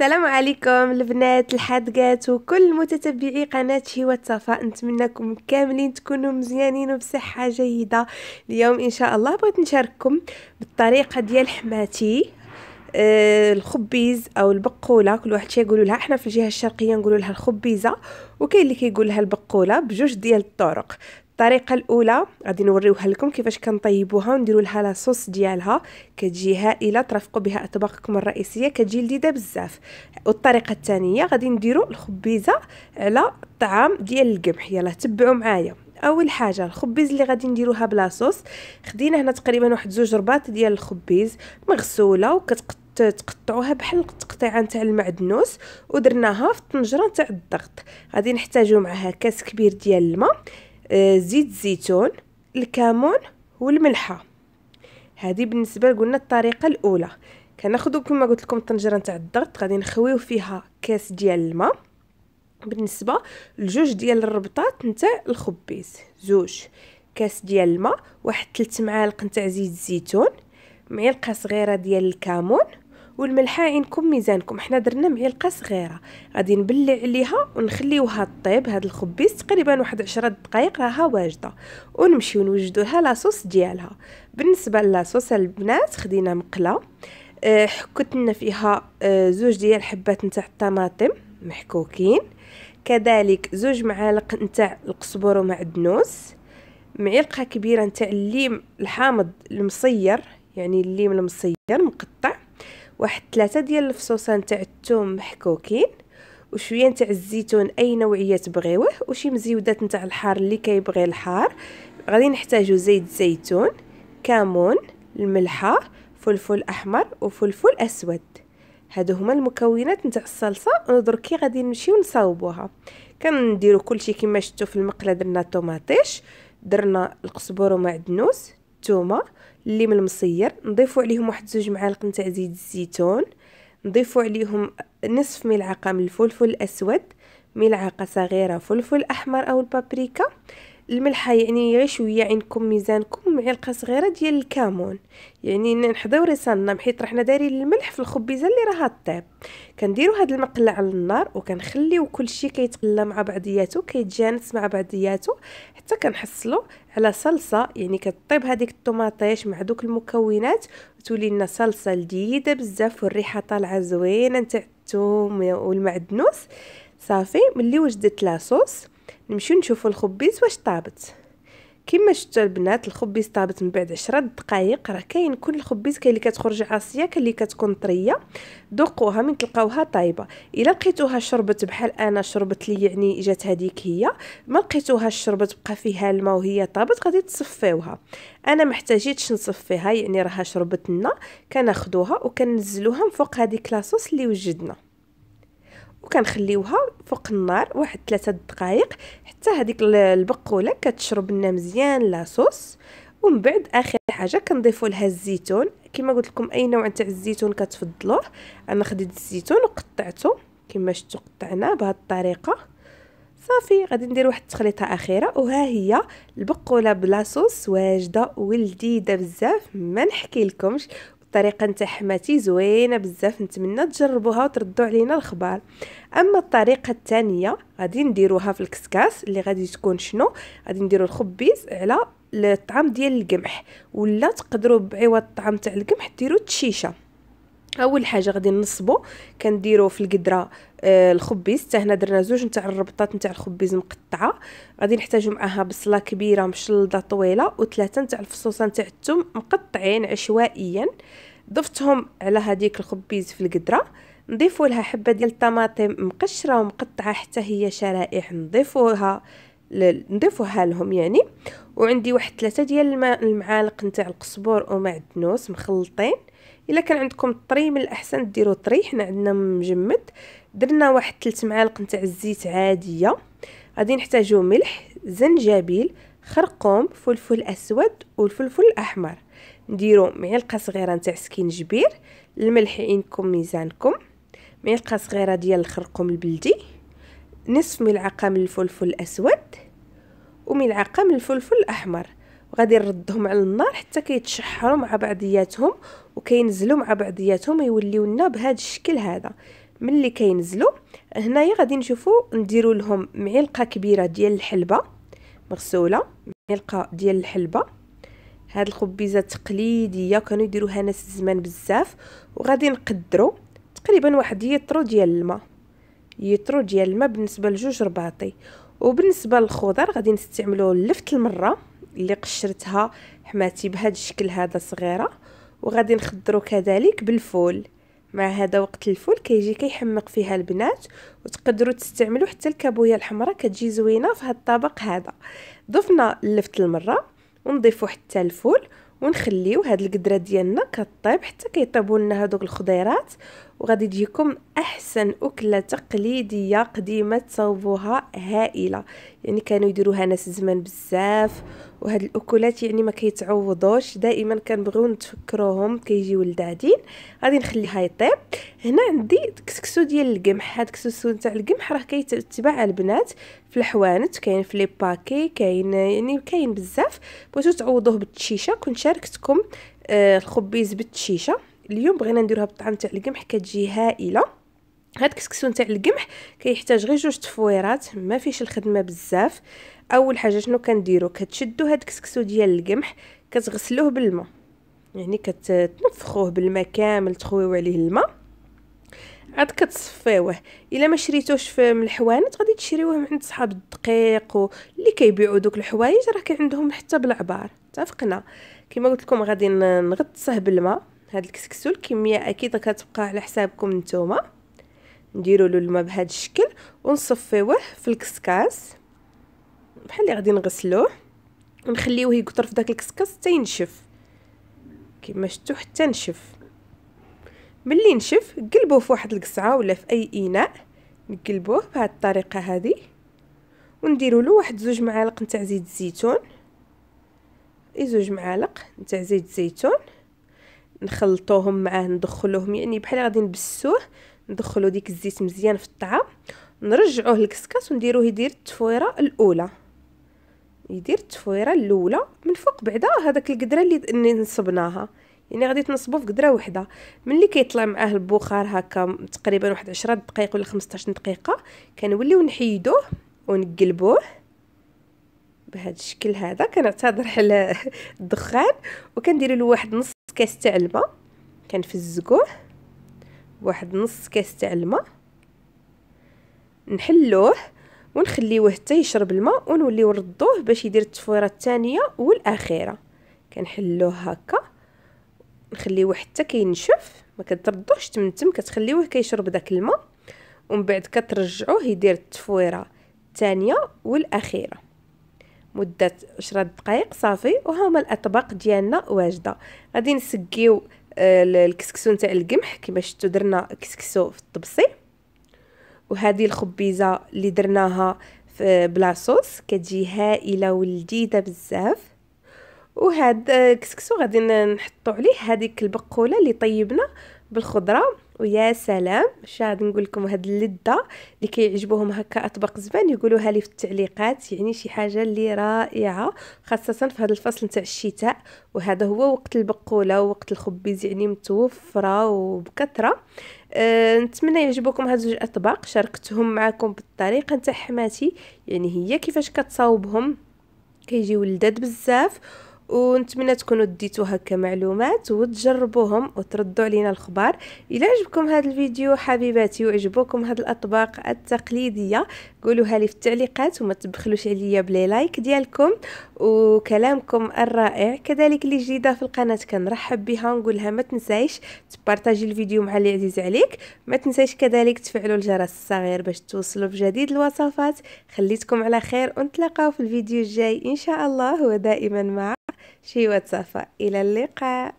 السلام عليكم البنات الحادقات وكل متتبعي قناة شهوة صفاء نتمنىكم كاملين تكونوا مزيانين وبصحة جيدة اليوم إن شاء الله بغيت نشارككم بالطريقة ديال حماتي آه، الخبيز او البقوله كل واحد شي يقولوا لها احنا في الجهه الشرقيه نقولوا لها الخبيزه وكاين اللي كيقول لها البقوله بجوج ديال الطرق الطريقه الاولى غادي نوريوها لكم كيفاش كنطيبوها ونديروا لها لاصوص ديالها كتجي هائله ترافقوا بها اطباقكم الرئيسيه كتجي لذيذه بزاف والطريقه الثانيه غادي نديروا الخبيزه على الطعام ديال القمح يلا تبعوا معايا اول حاجه الخبز اللي غادي نديروها بلا صوص خدينا هنا تقريبا واحد زوج رباط ديال الخبيز مغسوله وكتقطعوها بحال التقطيعه نتاع المعدنوس ودرناها في الطنجره نتاع الضغط غادي نحتاجو معها كاس كبير ديال الماء آه، زيت الزيتون الكمون والملحه هذه بالنسبه قلنا الطريقه الاولى كناخذوا كما قلت لكم الطنجره نتاع الضغط غادي نخويو فيها كاس ديال الماء بالنسبه لجوج ديال الربطات نتاع الخبيز زوج كاس ديال الماء واحد 3 معالق نتاع زيت الزيتون معلقه صغيره ديال الكمون والملحه عينكم ميزانكم حنا درنا معلقه صغيره غادي نبلع عليها ونخليوها طيب هاد الخبيز تقريبا واحد 10 دقائق راها واجده ونمشيو نوجدوا لها لاصوص ديالها بالنسبه لاصوص البنات خدينا مقله أه حكت لنا فيها آه، زوج ديال حبات نتاع الطماطم محكوكين كذلك زوج معالق نتاع القزبر ومعدنوس معلقه كبيره نتاع الليم الحامض المصير يعني الليم المصير مقطع واحد ثلاثة ديال الفصوصان نتاع الثوم محكوكين وشويه نتاع الزيتون اي نوعيه تبغيوه وشي مزيودات نتاع الحار اللي كيبغي الحار غادي نحتاجو زيت الزيتون كامون الملحه فلفل احمر وفلفل اسود هادو هما المكونات نتاع الصلصه ودركي غادي نمشيو نصاوبوها كنديرو كلشي كيما شفتو في المقله درنا طوماطيش درنا القزبر ومعدنوس الثومه اللي من المصير نضيفوا عليهم واحد زوج معالق نتاع زيت الزيتون نضيفوا عليهم نصف ملعقه من الفلفل الاسود ملعقه صغيره فلفل احمر او البابريكا الملحه يعني غير شويه عندكم ميزانكم معلقه صغيره ديال الكامون يعني نحضيو ريساننا بحيث رحنا دايرين الملح في الخبيزه اللي راها طيب كنديرو هاد المقله على النار وكنخليو كلشي كيتقلى مع بعضياته كيتجانس مع بعضياته حتى كنحصلو على صلصه يعني كطيب هذيك الطوماطيش مع دوك المكونات وتولي لنا صلصه جديدة بزاف والريحه طالعه زوينه نتاع الثوم والمعدنوس صافي ملي وجدت لاصوص نمشيو نشوفو الخبيز واش طابت كما شفتوا البنات الخبيز طابت من بعد 10 دقائق راه كاين كل الخبيز كاين اللي كتخرج عاصيه كاين اللي كتكون طريه ذوقوها من تلقاوها طايبه الا لقيتوها شربت بحال انا شربت لي يعني جات هذيك هي ما لقيتوها شربت بقى فيها الماء وهي طابت غادي تصفيوها انا ما احتاجيتش نصفيها يعني راها شربت لنا كناخذوها وكننزلوها من فوق هذيك لاصوص اللي وجدنا وكنخليوها فوق النار واحد ثلاثة دقائق حتى هذيك البقوله كتشرب لنا مزيان لاصوص ومن بعد اخر حاجه كنضيفوا لها الزيتون كما قلت لكم اي نوع تاع الزيتون كتفضلوه انا خديت الزيتون وقطعته كما شفتوا قطعناه بهذه الطريقه صافي غادي ندير واحد التخليطه اخيره وها هي البقوله بلاصوص واجده ولذيذه بزاف ما نحكي لكمش الطريقه نتاع حماتي زوينه بزاف نتمنى تجربوها وتردوا علينا الخبر اما الطريقه الثانيه غادي نديروها في الكسكاس اللي غادي تكون شنو غادي نديرو الخبيز على الطعم ديال القمح ولا تقدروا بعوض الطعم تاع القمح ديروا التشيشه اول حاجه غادي نصبو كنديرو في القدره الخبز آه، الخبيز حتى هنا درنا زوج نتاع الربطات نتاع الخبيز مقطعه غادي نحتاجو معاها بصله كبيره مشلده طويله وثلاثه نتاع الفصوصه نتاع الثوم مقطعين عشوائيا ضفتهم على هذيك الخبيز في القدره نضيفو لها حبه ديال الطماطم مقشره ومقطعه حتى هي شرائح نضيفوها نضيفوها لهم يعني وعندي واحد ثلاثه ديال المعالق نتاع القزبر ومعدنوس مخلطين الا كان عندكم طري من الاحسن ديروا طري حنا عندنا مجمد درنا واحد 3 معالق نتاع الزيت عاديه غادي نحتاجو ملح زنجبيل خرقوم فلفل اسود والفلفل الاحمر نديرو معلقه صغيره نتاع سكينجبير الملح عينكم ميزانكم معلقه صغيره ديال الخرقوم البلدي نصف ملعقه من الفلفل الاسود وملعقه من الفلفل الاحمر وغادي نردهم على النار حتى كيتشحروا مع بعضياتهم وكينزلوا مع بعضياتهم يوليو لنا بهذا الشكل هذا ملي كينزلوا هنايا غادي نشوفوا نديروا لهم معلقه كبيره ديال الحلبه مغسوله معلقه ديال الحلبه هاد الخبيزه تقليديه كانوا يديروها ناس زمان بزاف وغادي نقدروا تقريبا واحد يترو ديال الماء يترو ديال الماء بالنسبه لجوج رباطي وبالنسبه للخضر غادي نستعملوا لفت المره اللي قشرتها حماتي بهذا الشكل هذا صغيره وغادي نخضرو كذلك بالفول مع هذا وقت الفول كيجي كيحمق فيها البنات وتقدروا تستعملوا حتى الكابويا الحمراء كتجي زوينه في هذا الطبق هذا ضفنا اللفت المره ونضيفوا حتى الفول ونخليو هاد القدره ديالنا كطيب حتى كيطيبوا لنا هذوك الخضيرات وغادي تجيكم احسن اكله تقليديه قديمه تصاوبوها هائله يعني كانوا يديروها ناس زمان بزاف وهاد الاكلات يعني ما كيتعوضوش دائما كنبغيو نتفكروهم كيجيو لدادين غادي نخليها يطيب هنا عندي كسكسو ديال القمح هاد كسكسو تاع القمح راه كيتباع البنات في الحوانت كاين في لي باكي كاين يعني كاين بزاف بغيتو تعوضوه بالتشيشه كنت شاركتكم آه الخبيز بالتشيشه اليوم بغينا نديروها بالطعم تاع القمح كتجي هائله هاد الكسكسو تاع القمح كيحتاج غير جوج تفويرات ما فيش الخدمه بزاف اول حاجه شنو كنديرو كتشدو هاد الكسكسو ديال القمح كتغسلوه بالماء يعني كتنفخوه بالماء كامل تخويو عليه الماء عاد كتصفيوه الا ما شريتوش في من الحوانت غادي تشريوه من عند صحاب الدقيق واللي كيبيعوا دوك الحوايج راه كيعندهم عندهم حتى بالعبار اتفقنا كما قلت لكم غادي نغطسه بالماء هاد الكسكسو الكميه اكيد كتبقى على حسابكم نتوما نديروا له الماء بهذا الشكل ونصفيوه في الكسكاس بحال اللي غادي نغسلوه ونخليوه يقطر في داك الكسكاس حتى ينشف كما شفتوا حتى نشف ملي نشف قلبوه في واحد القصعه ولا في اي اناء نقلبوه بهاد الطريقه هذه ونديروا له واحد زوج معالق نتاع زيت الزيتون اي زوج معالق نتاع زيت الزيتون نخلطوهم معاه ندخلوهم يعني بحال غادي نبسوه ندخلو ديك الزيت مزيان في الطعام نرجعوه للكسكاس ونديروه يدير التفويره الاولى يدير التفويره الاولى من فوق بعدا هذاك القدره اللي نصبناها يعني غادي تنصبو في قدره وحده ملي كيطلع معاه البخار هكا تقريبا واحد 10 دقائق ولا 15 دقيقه كنوليو نحيدوه ونقلبوه بهذا الشكل هذا كنعتذر على الدخان وكندير له واحد نص كاس تاع الماء كنفزقوه بواحد نص كاس تاع الماء نحلوه ونخليوه حتى يشرب الماء ونوليو نردوه باش يدير التفويره الثانيه والاخيره كنحلوه هكا نخليوه حتى كينشف ما كتردوش تمتم كتخليوه كيشرب داك الماء ومن بعد كترجعوه يدير التفويره الثانيه والاخيره مده 10 دقائق صافي وهما الاطباق ديالنا واجده غادي نسقيو آه، الكسكسو نتاع القمح كما شفتوا درنا كسكسو في الطبسي وهذه الخبيزه اللي درناها في بلاصوص كتجي هائله ولذيذه بزاف وهاد آه، كسكسو غادي نحطو عليه هذيك البقوله اللي طيبنا بالخضره ويا سلام شاد نقول لكم هاد اللذه اللي كيعجبوهم هكا اطباق زبان يقولوها لي في التعليقات يعني شي حاجه اللي رائعه خاصه في هذا الفصل نتاع الشتاء وهذا هو وقت البقوله ووقت الخبيز يعني متوفره وبكثره أه نتمنى يعجبوكم هاد زوج اطباق شاركتهم معكم بالطريقه نتاع حماتي يعني هي كيفاش كتصاوبهم كيجيو لذاد بزاف ونتمنى تكونوا ديتو هكا معلومات وتجربوهم وتردوا علينا الخبار الى عجبكم هذا الفيديو حبيباتي وعجبوكم هاد الاطباق التقليديه قولوها لي في التعليقات وما تبخلوش عليا بلي لايك ديالكم وكلامكم الرائع كذلك اللي جديده في القناه كنرحب بها نقولها ما تنسايش تبارطاجي الفيديو مع اللي عزيز عليك ما تنسايش كذلك تفعلوا الجرس الصغير باش توصلوا بجديد الوصفات خليتكم على خير ونتلاقاو في الفيديو الجاي ان شاء الله ودائما مع شي واتسافا إلى اللقاء